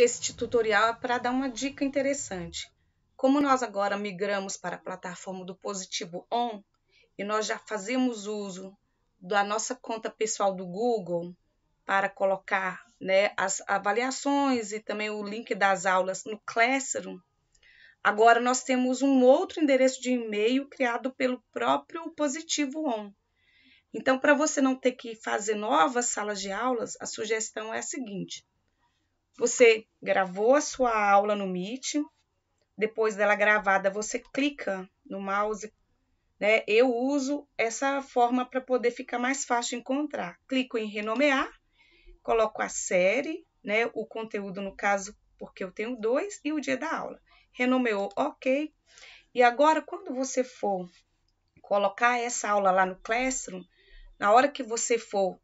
este tutorial é para dar uma dica interessante. Como nós agora migramos para a plataforma do Positivo On e nós já fazemos uso da nossa conta pessoal do Google para colocar né, as avaliações e também o link das aulas no Classroom, agora nós temos um outro endereço de e-mail criado pelo próprio Positivo On. Então, para você não ter que fazer novas salas de aulas, a sugestão é a seguinte: você gravou a sua aula no Meet, depois dela gravada, você clica no mouse, né? Eu uso essa forma para poder ficar mais fácil encontrar. Clico em renomear, coloco a série, né? O conteúdo, no caso, porque eu tenho dois, e o dia da aula. Renomeou, ok. E agora, quando você for colocar essa aula lá no Classroom, na hora que você for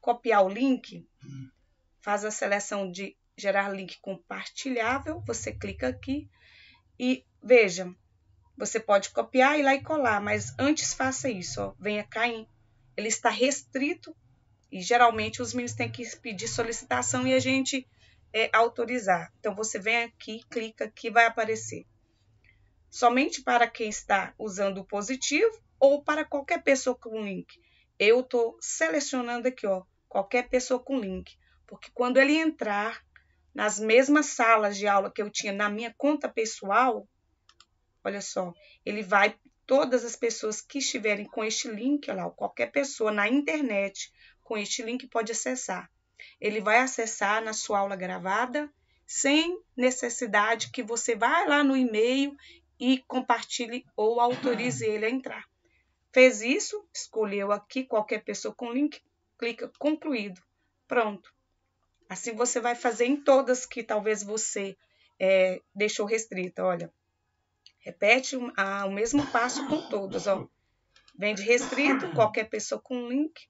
copiar o link, hum. faz a seleção de gerar link compartilhável, você clica aqui e veja, você pode copiar e lá e colar, mas antes faça isso, ó, venha cá em, ele está restrito e geralmente os meninos têm que pedir solicitação e a gente é, autorizar. Então você vem aqui, clica aqui, vai aparecer. Somente para quem está usando o positivo ou para qualquer pessoa com link. Eu estou selecionando aqui, ó, qualquer pessoa com link, porque quando ele entrar, nas mesmas salas de aula que eu tinha na minha conta pessoal, olha só, ele vai todas as pessoas que estiverem com este link lá, qualquer pessoa na internet com este link pode acessar. Ele vai acessar na sua aula gravada, sem necessidade que você vá lá no e-mail e compartilhe ou autorize ele a entrar. Fez isso, escolheu aqui qualquer pessoa com link, clica concluído. Pronto. Assim você vai fazer em todas que talvez você é, deixou restrita. Olha, repete a, o mesmo passo com todas. Ó. vende restrito, qualquer pessoa com link,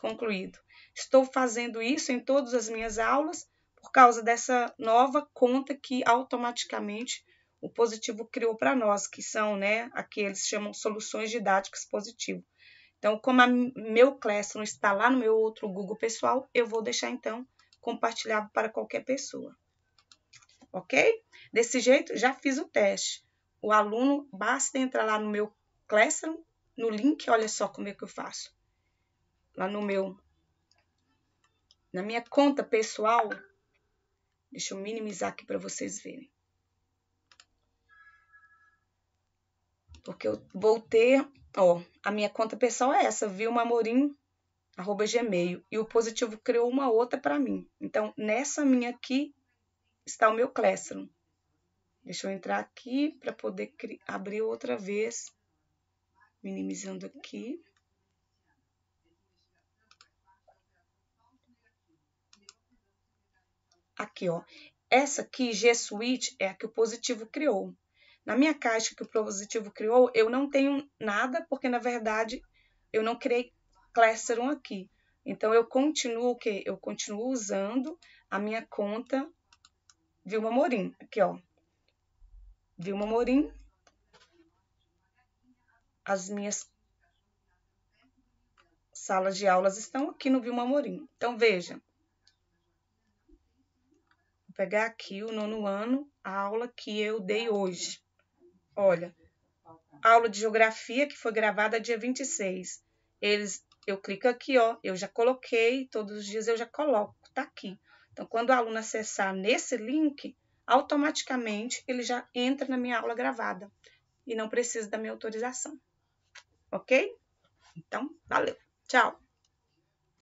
concluído. Estou fazendo isso em todas as minhas aulas por causa dessa nova conta que automaticamente o positivo criou para nós, que são, né, aqueles chamam soluções didáticas positivo. Então, como a meu não está lá no meu outro Google pessoal, eu vou deixar então compartilhado para qualquer pessoa. Ok? Desse jeito, já fiz o teste. O aluno, basta entrar lá no meu Classroom, no link, olha só como é que eu faço. Lá no meu, na minha conta pessoal, deixa eu minimizar aqui para vocês verem. Porque eu vou ter, ó, a minha conta pessoal é essa, Viu, Mamorim? arroba gmail, e o positivo criou uma outra para mim. Então, nessa minha aqui está o meu Classroom. Deixa eu entrar aqui para poder abrir outra vez, minimizando aqui. Aqui, ó. Essa aqui, G Suite, é a que o positivo criou. Na minha caixa que o positivo criou, eu não tenho nada, porque na verdade eu não criei Classroom aqui. Então, eu continuo o quê? Eu continuo usando a minha conta Vilma Morim. Aqui, ó. Vilma Morim. As minhas salas de aulas estão aqui no Vilma Morim. Então, veja. Vou pegar aqui o nono ano, a aula que eu dei hoje. Olha, aula de geografia que foi gravada dia 26. Eles eu clico aqui, ó, eu já coloquei, todos os dias eu já coloco, tá aqui. Então, quando o aluno acessar nesse link, automaticamente ele já entra na minha aula gravada e não precisa da minha autorização. Ok? Então, valeu. Tchau.